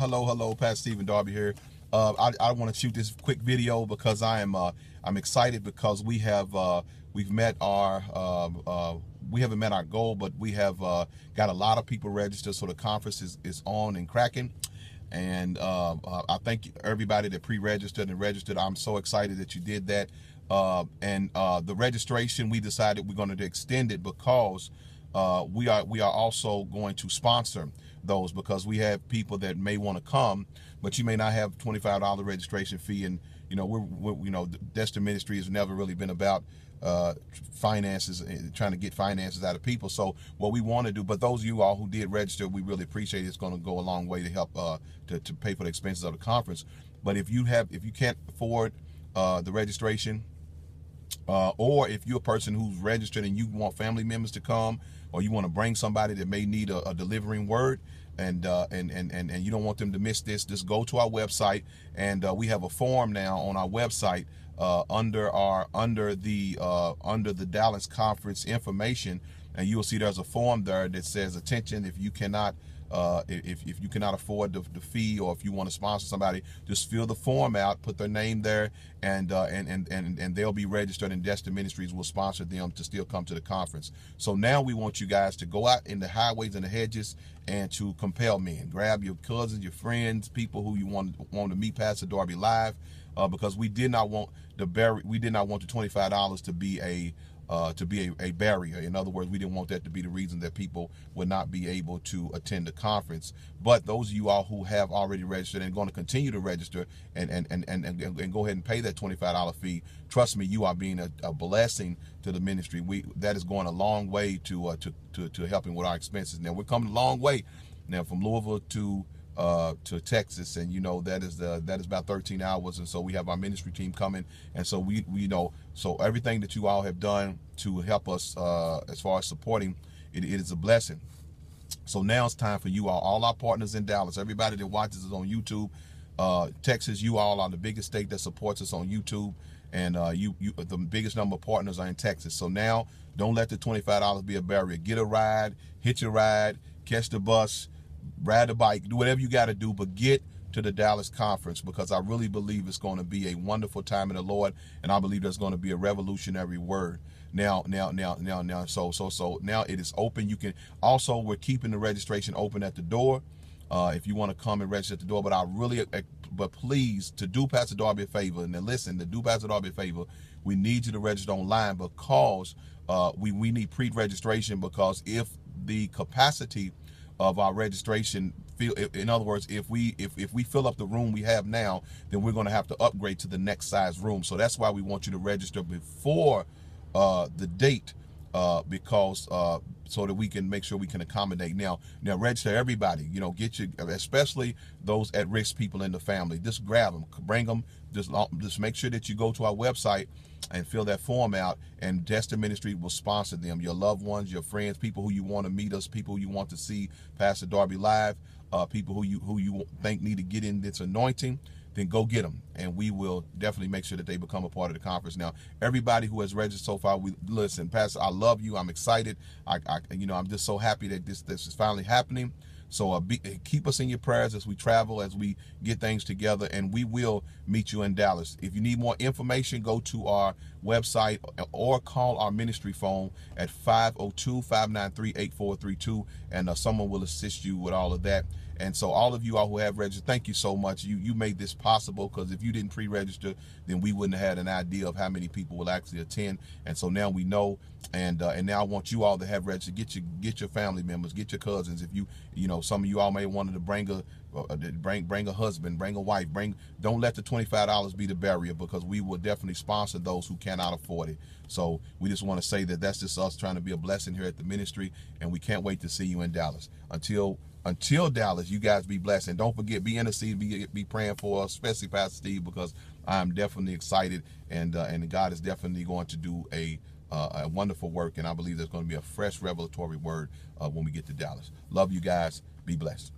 hello hello pat stephen darby here uh, i, I want to shoot this quick video because i am uh, i'm excited because we have uh, we've met our um, uh, we haven't met our goal but we have uh, got a lot of people registered so the conference is, is on and cracking and um, uh, i thank everybody that pre-registered and registered i'm so excited that you did that and the registration we decided we're going to extend it because we are we are also going to sponsor those because we have people that may want to come, but you may not have $25 registration fee. And, you know, we're, we're you know, Destin Ministry has never really been about uh, finances trying to get finances out of people. So what we want to do, but those of you all who did register, we really appreciate it. It's going to go a long way to help uh, to, to pay for the expenses of the conference. But if you have, if you can't afford uh, the registration, uh, or if you're a person who's registered and you want family members to come, or you want to bring somebody that may need a, a delivering word, and, uh, and and and and you don't want them to miss this, just go to our website, and uh, we have a form now on our website uh, under our under the uh, under the Dallas Conference information and you will see there's a form there that says attention if you cannot uh, if, if you cannot afford the, the, fee or if you want to sponsor somebody, just fill the form out, put their name there, and uh, and, and and and they'll be registered, and Destin Ministries will sponsor them to still come to the conference. So now we want you guys to go out in the highways and the hedges and to compel men. Grab your cousins, your friends, people who you want want to meet Pastor Darby live, uh, because we did not want the bar- we did not want the twenty five dollars to be a uh, to be a, a, barrier. In other words, we didn't want that to be the reason that people would not be able to attend the conference. But those of you all who have already registered and going to continue to register and and, and, and, and, and go ahead and pay that $25 fee, trust me, you are being a, a blessing to the ministry. We That is going a long way to, uh, to, to, to helping with our expenses. Now, we're coming a long way now from Louisville to uh, to Texas, and you know that is the that is about 13 hours, and so we have our ministry team coming, and so we, we you know so everything that you all have done to help us uh, as far as supporting it, it is a blessing. So now it's time for you all, all our partners in Dallas, everybody that watches us on YouTube, uh, Texas, you all are the biggest state that supports us on YouTube, and uh, you, you the biggest number of partners are in Texas. So now don't let the $25 be a barrier. Get a ride, hit your ride, catch the bus ride a bike, do whatever you got to do, but get to the Dallas conference because I really believe it's going to be a wonderful time in the Lord, and I believe there's going to be a revolutionary word. Now, now, now, now, now, so, so, so, now it is open. You can also, we're keeping the registration open at the door. Uh, if you want to come and register at the door, but I really, uh, but please, to do Pastor Darby a favor, and then listen, to do Pastor Darby a favor, we need you to register online because uh, we, we need pre-registration because if the capacity of our registration in other words if we if, if we fill up the room we have now then we're going to have to upgrade to the next size room so that's why we want you to register before uh, the date uh, because uh, so that we can make sure we can accommodate. Now, now register everybody, you know, get you, especially those at-risk people in the family. Just grab them, bring them, just, just make sure that you go to our website and fill that form out and Destin Ministry will sponsor them, your loved ones, your friends, people who you want to meet us, people you want to see Pastor Darby live, uh, people who you, who you think need to get in this anointing then go get them. And we will definitely make sure that they become a part of the conference. Now, everybody who has registered so far, we listen, Pastor, I love you. I'm excited. I, I you know, I'm just so happy that this this is finally happening. So uh, be, eh, keep us in your prayers as we travel, as we get things together, and we will meet you in Dallas. If you need more information, go to our website eh, or call our ministry phone at 502 593 8432, and uh, someone will assist you with all of that. And so all of you all who have registered, thank you so much. You you made this possible because if you didn't pre-register, then we wouldn't have had an idea of how many people will actually attend. And so now we know. And uh, and now I want you all to have registered. Get your get your family members, get your cousins. If you you know some of you all may wanted to bring a uh, bring bring a husband, bring a wife, bring. Don't let the twenty five dollars be the barrier because we will definitely sponsor those who cannot afford it. So we just want to say that that's just us trying to be a blessing here at the ministry, and we can't wait to see you in Dallas. Until until Dallas, you guys be blessed. And don't forget, be interceding, be, be praying for us, especially Pastor Steve, because I'm definitely excited. And, uh, and God is definitely going to do a, uh, a wonderful work. And I believe there's going to be a fresh revelatory word uh, when we get to Dallas. Love you guys. Be blessed.